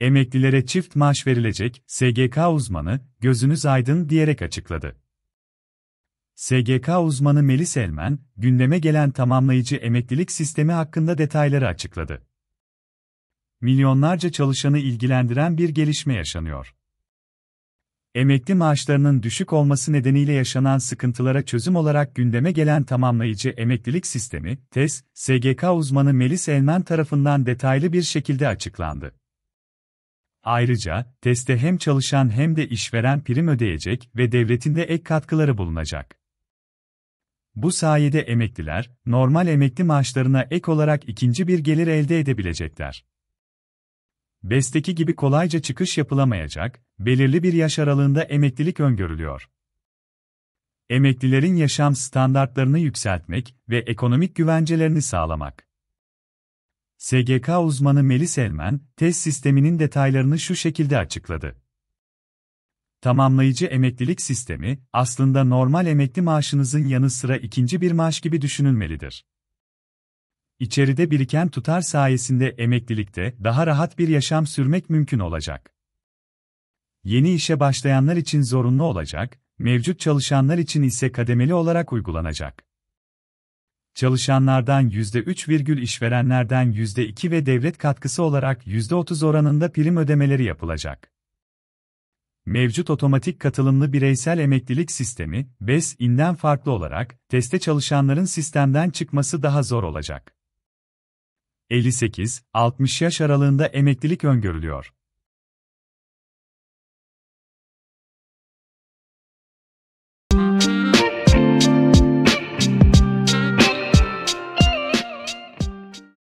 Emeklilere çift maaş verilecek, SGK uzmanı, gözünüz aydın diyerek açıkladı. SGK uzmanı Melis Elmen, gündeme gelen tamamlayıcı emeklilik sistemi hakkında detayları açıkladı. Milyonlarca çalışanı ilgilendiren bir gelişme yaşanıyor. Emekli maaşlarının düşük olması nedeniyle yaşanan sıkıntılara çözüm olarak gündeme gelen tamamlayıcı emeklilik sistemi, TES, SGK uzmanı Melis Elmen tarafından detaylı bir şekilde açıklandı. Ayrıca, teste hem çalışan hem de işveren prim ödeyecek ve devletinde ek katkıları bulunacak. Bu sayede emekliler, normal emekli maaşlarına ek olarak ikinci bir gelir elde edebilecekler. BES'teki gibi kolayca çıkış yapılamayacak, belirli bir yaş aralığında emeklilik öngörülüyor. Emeklilerin yaşam standartlarını yükseltmek ve ekonomik güvencelerini sağlamak. SGK uzmanı Melis Elmen, test sisteminin detaylarını şu şekilde açıkladı. Tamamlayıcı emeklilik sistemi, aslında normal emekli maaşınızın yanı sıra ikinci bir maaş gibi düşünülmelidir. İçeride biriken tutar sayesinde emeklilikte daha rahat bir yaşam sürmek mümkün olacak. Yeni işe başlayanlar için zorunlu olacak, mevcut çalışanlar için ise kademeli olarak uygulanacak çalışanlardan %3, virgül işverenlerden %2 ve devlet katkısı olarak %30 oranında prim ödemeleri yapılacak. Mevcut otomatik katılımlı bireysel emeklilik sistemi, BES inden farklı olarak, teste çalışanların sistemden çıkması daha zor olacak. 58-60 yaş aralığında emeklilik öngörülüyor.